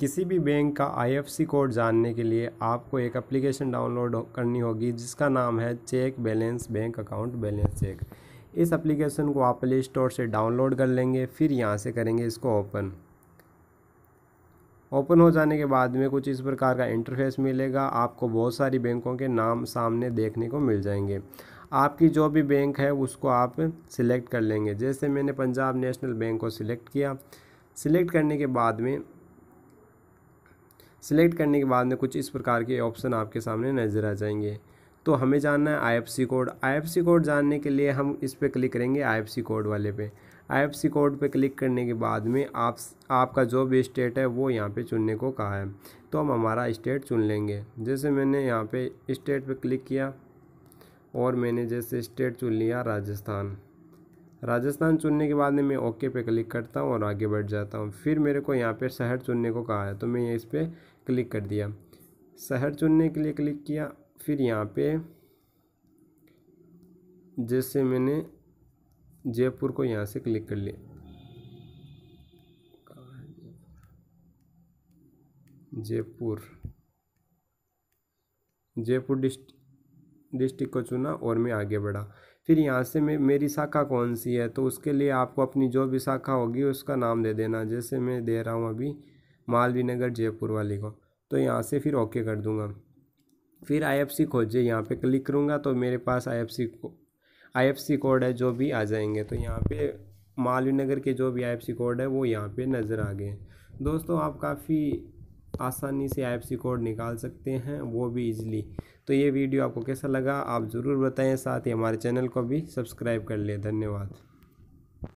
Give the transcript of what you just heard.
किसी भी बैंक का आईएफएससी कोड जानने के लिए आपको एक एप्लीकेशन डाउनलोड करनी होगी जिसका नाम है check balance bank account balance check इस एप्लीकेशन को आप प्ले स्टोर से डाउनलोड कर लेंगे फिर यहाँ से करेंगे इसको ओपन ओपन हो जाने के बाद में कुछ इस प्रकार का इंटरफेस मिलेगा आपको बहुत सारी बैंकों के नाम सामने देखने को मिल जाएंगे आपकी जो भी बैंक है उसको आप सिलेक्ट कर लेंगे जैसे मैंने पंजाब नेशनल बैंक को सिलेक्ट किया सिलेक्ट करने के बाद में सिलेक्ट करने के बाद में कुछ इस प्रकार के ऑप्शन आपके सामने नज़र आ जाएंगे तो हमें जानना है आईएफसी कोड आईएफसी कोड जानने के लिए हम इस पर क्लिक करेंगे आईएफसी कोड वाले पे आईएफसी कोड पे क्लिक करने के बाद में आप आपका जो भी स्टेट है वो यहाँ पे चुनने को कहा है तो हम हमारा स्टेट चुन लेंगे जैसे मैंने यहाँ पे स्टेट पे क्लिक किया और मैंने जैसे स्टेट चुन लिया राजस्थान राजस्थान चुनने के बाद मैं ओके पे क्लिक करता हूँ और आगे बढ़ जाता हूँ फिर मेरे को यहाँ पे शहर चुनने को कहा है तो मैं इस पर क्लिक कर दिया शहर चुनने के लिए क्लिक किया फिर यहाँ पे जैसे मैंने जयपुर को यहाँ से क्लिक कर लिया जयपुर जयपुर डिस्ट डिस्ट्रिक्ट को चुना और मैं आगे बढ़ा फिर यहाँ से मैं मेरी शाखा कौन सी है तो उसके लिए आपको अपनी जो भी शाखा होगी उसका नाम दे देना जैसे मैं दे रहा हूँ अभी मालवी नगर जयपुर वाली को तो यहाँ से फिर ओके कर दूँगा फिर आई एफ सी खोजिए यहाँ पर क्लिक करूँगा तो मेरे पास आई आई एफ सी कोड है जो भी आ जाएंगे तो यहाँ पे मालवी नगर के जो भी आई एफ सी कोड है वो यहाँ पे नज़र आ गए दोस्तों आप काफ़ी आसानी से आई कोड निकाल सकते हैं वो भी इजीली तो ये वीडियो आपको कैसा लगा आप ज़रूर बताएं साथ ही हमारे चैनल को भी सब्सक्राइब कर लें धन्यवाद